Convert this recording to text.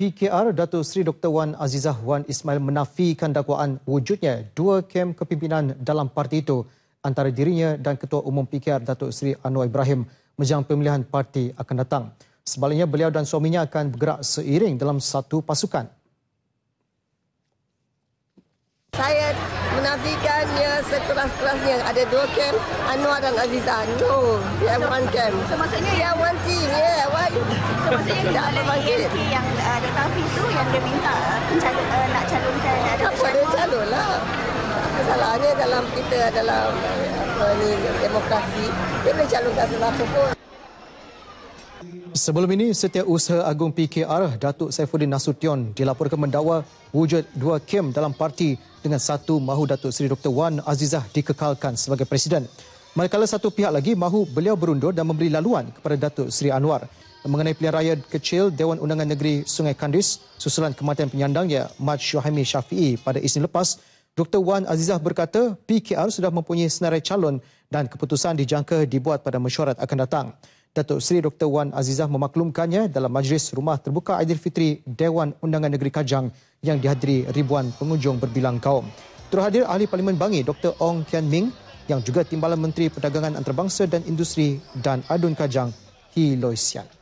PKR Datuk Seri Dr Wan Azizah Wan Ismail menafikan dakwaan wujudnya dua kem kepimpinan dalam parti itu antara dirinya dan Ketua Umum PKR Datuk Seri Anwar Ibrahim menjelang pemilihan parti akan datang. Sebaliknya beliau dan suaminya akan bergerak seiring dalam satu pasukan. Saya menafikannya sekeras-kerasnya. Ada dua kem, Anwar dan Azizah. No, we have one kem. So, maksudnya, we one team. Yeah, one. Tidak kita eh, ada yang datang tu yang dia minta uh, eh, calon, uh, eh, nak calonkan ada calon lah. dalam kita dalam uh, demokrasi dia boleh calonkan sesiapa pun Sebelum ini, setiap usaha Agung PKR, Datuk Saifuddin Nasution dilaporkan mendakwa wujud dua kem dalam parti dengan satu mahu Datuk Seri Dr. Wan Azizah dikekalkan sebagai presiden. Manakala satu pihak lagi mahu beliau berundur dan memberi laluan kepada Datuk Seri Anwar mengenai pilihan raya kecil Dewan Undangan Negeri Sungai Kandis susulan kematian penyandangnya Mat Syuhaimi Syafi'i pada Isnin lepas, Dr. Wan Azizah berkata PKR sudah mempunyai senarai calon dan keputusan dijangka dibuat pada mesyuarat akan datang. Datuk Seri Dr. Wan Azizah memaklumkannya dalam majlis rumah terbuka Aidilfitri Dewan Undangan Negeri Kajang yang dihadiri ribuan pengunjung berbilang kaum. Terhadir Ahli Parlimen Bangi Dr. Ong Kian Ming yang juga Timbalan Menteri Perdagangan Antarabangsa dan Industri dan Adun Kajang Hi Loisian.